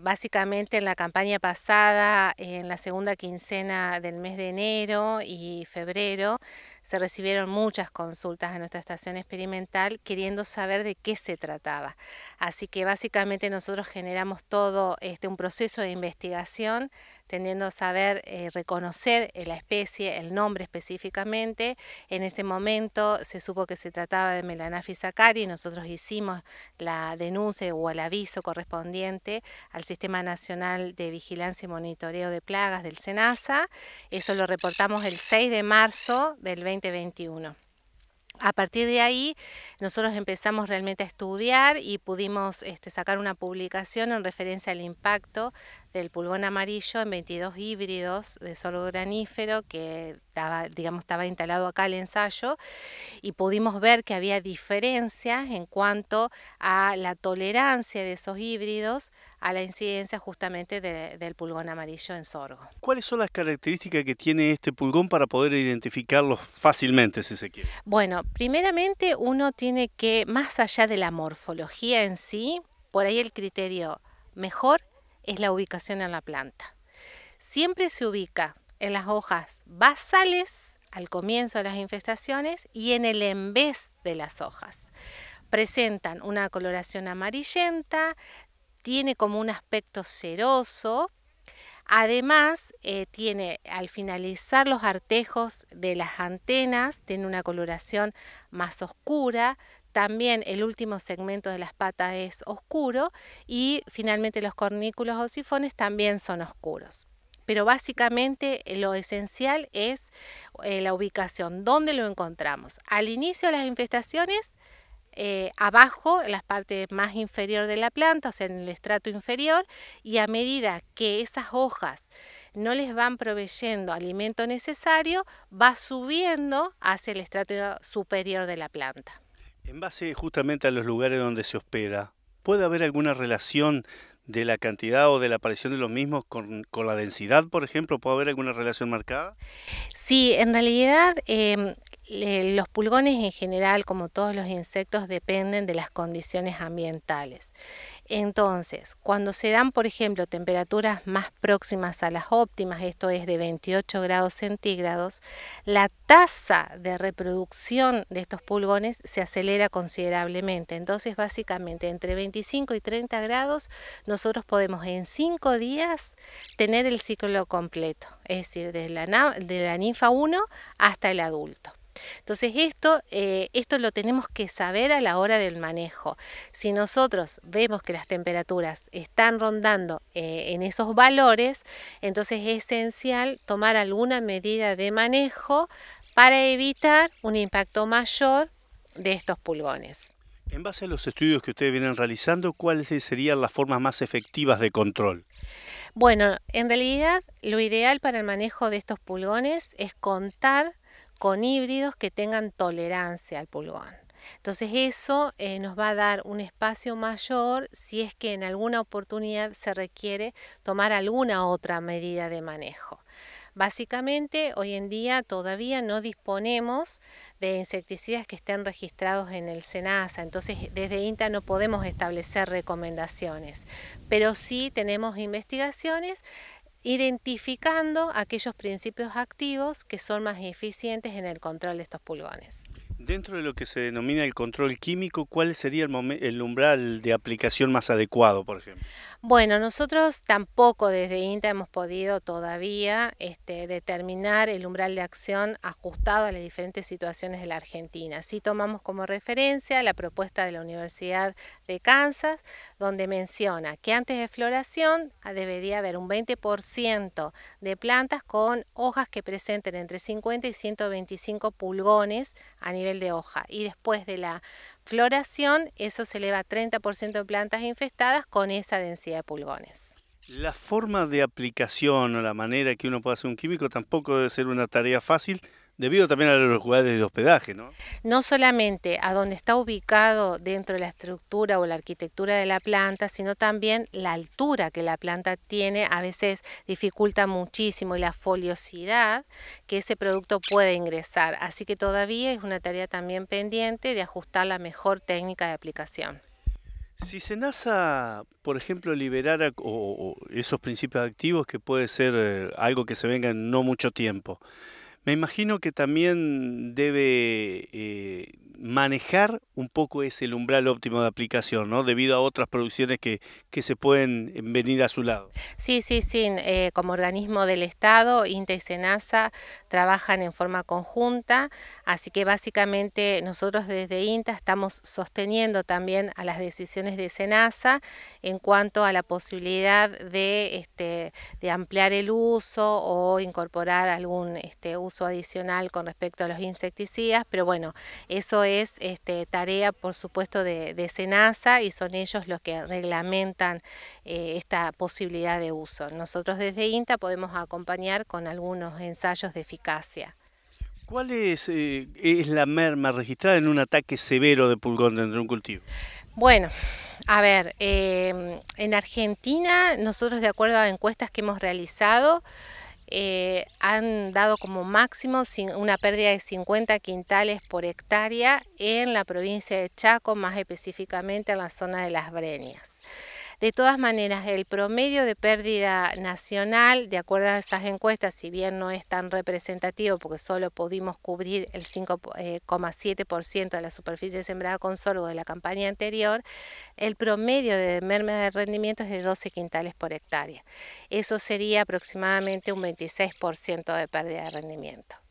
Básicamente en la campaña pasada, en la segunda quincena del mes de enero y febrero, se recibieron muchas consultas a nuestra estación experimental queriendo saber de qué se trataba. Así que básicamente nosotros generamos todo este, un proceso de investigación tendiendo a saber eh, reconocer la especie, el nombre específicamente. En ese momento se supo que se trataba de Melanaphis y nosotros hicimos la denuncia o el aviso correspondiente al Sistema Nacional de Vigilancia y Monitoreo de Plagas del SENASA. Eso lo reportamos el 6 de marzo del 2021. A partir de ahí, nosotros empezamos realmente a estudiar y pudimos este, sacar una publicación en referencia al impacto del pulgón amarillo en 22 híbridos de solo granífero que estaba, digamos, estaba instalado acá el ensayo y pudimos ver que había diferencias en cuanto a la tolerancia de esos híbridos a la incidencia justamente del pulgón amarillo en sorgo. ¿Cuáles son las características que tiene este pulgón para poder identificarlos fácilmente, si se quiere? Bueno, primeramente uno tiene que, más allá de la morfología en sí, por ahí el criterio mejor es la ubicación en la planta. Siempre se ubica en las hojas basales al comienzo de las infestaciones y en el embés de las hojas. Presentan una coloración amarillenta, tiene como un aspecto ceroso, Además, eh, tiene al finalizar los artejos de las antenas, tiene una coloración más oscura. También el último segmento de las patas es oscuro y finalmente los cornículos o sifones también son oscuros pero básicamente eh, lo esencial es eh, la ubicación, dónde lo encontramos. Al inicio de las infestaciones, eh, abajo, en las partes más inferior de la planta, o sea, en el estrato inferior, y a medida que esas hojas no les van proveyendo alimento necesario, va subiendo hacia el estrato superior de la planta. En base justamente a los lugares donde se hospeda, ¿puede haber alguna relación de la cantidad o de la aparición de los mismos con, la densidad, por ejemplo? ¿Puede haber alguna relación marcada? Sí, en realidad em, los pulgones en general, como todos los insectos, dependen de las condiciones ambientales. Entonces, cuando se dan, por ejemplo, temperaturas más próximas a las óptimas, esto es de 28 grados centígrados, la tasa de reproducción de estos pulgones se acelera considerablemente. Entonces, básicamente, entre 25 y 30 grados, nosotros podemos en 5 días tener el ciclo completo, es decir, de la, la ninfa 1 hasta el adulto. Entonces esto, eh, esto lo tenemos que saber a la hora del manejo. Si nosotros vemos que las temperaturas están rondando eh, en esos valores, entonces es esencial tomar alguna medida de manejo para evitar un impacto mayor de estos pulgones. En base a los estudios que ustedes vienen realizando, ¿cuáles serían las formas más efectivas de control? Bueno, en realidad lo ideal para el manejo de estos pulgones es contar con híbridos que tengan tolerancia al pulgón. Entonces eso eh, nos va a dar un espacio mayor si es que en alguna oportunidad se requiere tomar alguna otra medida de manejo. Básicamente, hoy en día todavía no disponemos de insecticidas que estén registrados en el SENASA, entonces desde INTA no podemos establecer recomendaciones, pero sí tenemos investigaciones identificando aquellos principios activos que son más eficientes en el control de estos pulgones. Dentro de lo que se denomina el control químico, ¿cuál sería el, umbral de aplicación más adecuado, por ejemplo? Bueno, nosotros tampoco desde INTA hemos podido todavía este, determinar el umbral de acción ajustado a las diferentes situaciones de la Argentina. Sí tomamos como referencia la propuesta de la Universidad de Kansas, donde menciona que antes de floración debería haber un 20% de plantas con hojas que presenten entre 50 y 125 pulgones a nivel de hoja. Y después de la floración, eso se eleva a 30% de plantas infestadas con esa densidad de pulgones. La forma de aplicación o la manera que uno puede hacer un químico tampoco debe ser una tarea fácil, debido también a los lugares de hospedaje, ¿no? No solamente a donde está ubicado dentro de la estructura o la arquitectura de la planta, sino también la altura que la planta tiene, a veces dificulta muchísimo y la foliosidad que ese producto puede ingresar. Así que todavía es una tarea también pendiente de ajustar la mejor técnica de aplicación. Si se NASA, por ejemplo, liberar esos principios activos que puede ser eh, algo que se venga en no mucho tiempo, me imagino que también debe eh, manejar un poco ese umbral óptimo de aplicación, ¿no? Debido a otras producciones que, se pueden eh, venir a su lado. Sí, sí, sí. Eh, como organismo del Estado, INTA y SENASA trabajan en forma conjunta, así que básicamente nosotros desde INTA estamos sosteniendo también a las decisiones de SENASA en cuanto a la posibilidad de, este, de ampliar el uso o incorporar algún este, uso uso adicional con respecto a los insecticidas, pero bueno, eso es este, tarea por supuesto de, de SENASA y son ellos los que reglamentan eh, esta posibilidad de uso. Nosotros desde INTA podemos acompañar con algunos ensayos de eficacia. ¿Cuál eh, es, la merma registrada en un ataque severo de pulgón dentro de un cultivo? Bueno, a ver, eh, en Argentina nosotros de acuerdo a encuestas que hemos realizado, eh, han dado como máximo una pérdida de 50 quintales por hectárea en la provincia de Chaco, más específicamente en la zona de Las Breñas. De todas maneras, el promedio de pérdida nacional, de acuerdo a esas encuestas, si bien no es tan representativo porque solo pudimos cubrir el 5,7% eh, de la superficie sembrada con sorgo de la campaña anterior, el promedio de merma de rendimiento es de 12 quintales por hectárea. Eso sería aproximadamente un 26% de pérdida de rendimiento.